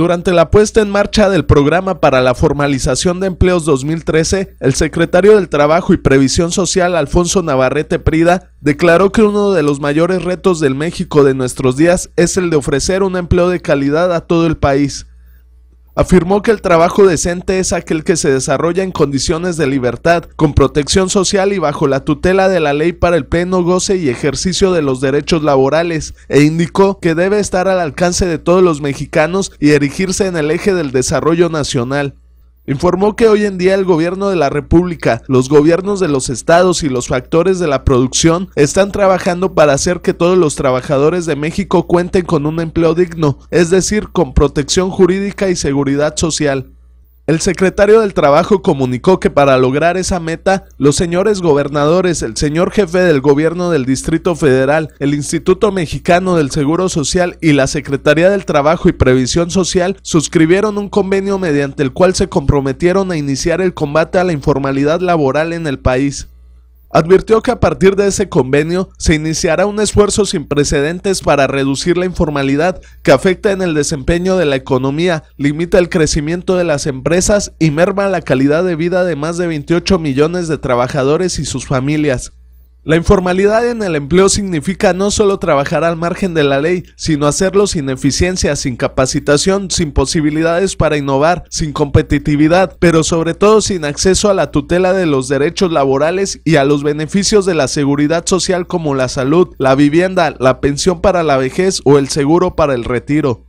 Durante la puesta en marcha del programa para la formalización de empleos 2013, el secretario del Trabajo y Previsión Social Alfonso Navarrete Prida declaró que uno de los mayores retos del México de nuestros días es el de ofrecer un empleo de calidad a todo el país. Afirmó que el trabajo decente es aquel que se desarrolla en condiciones de libertad, con protección social y bajo la tutela de la ley para el pleno goce y ejercicio de los derechos laborales, e indicó que debe estar al alcance de todos los mexicanos y erigirse en el eje del desarrollo nacional. Informó que hoy en día el gobierno de la República, los gobiernos de los estados y los factores de la producción están trabajando para hacer que todos los trabajadores de México cuenten con un empleo digno, es decir, con protección jurídica y seguridad social. El secretario del Trabajo comunicó que para lograr esa meta, los señores gobernadores, el señor jefe del gobierno del Distrito Federal, el Instituto Mexicano del Seguro Social y la Secretaría del Trabajo y Previsión Social suscribieron un convenio mediante el cual se comprometieron a iniciar el combate a la informalidad laboral en el país. Advirtió que a partir de ese convenio se iniciará un esfuerzo sin precedentes para reducir la informalidad que afecta en el desempeño de la economía, limita el crecimiento de las empresas y merma la calidad de vida de más de 28 millones de trabajadores y sus familias. La informalidad en el empleo significa no solo trabajar al margen de la ley, sino hacerlo sin eficiencia, sin capacitación, sin posibilidades para innovar, sin competitividad, pero sobre todo sin acceso a la tutela de los derechos laborales y a los beneficios de la seguridad social como la salud, la vivienda, la pensión para la vejez o el seguro para el retiro.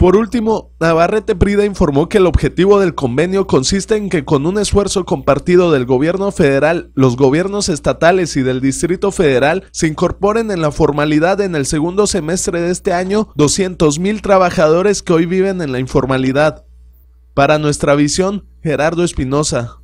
Por último, Navarrete Prida informó que el objetivo del convenio consiste en que con un esfuerzo compartido del gobierno federal, los gobiernos estatales y del Distrito Federal se incorporen en la formalidad en el segundo semestre de este año 200.000 trabajadores que hoy viven en la informalidad. Para nuestra visión, Gerardo Espinosa.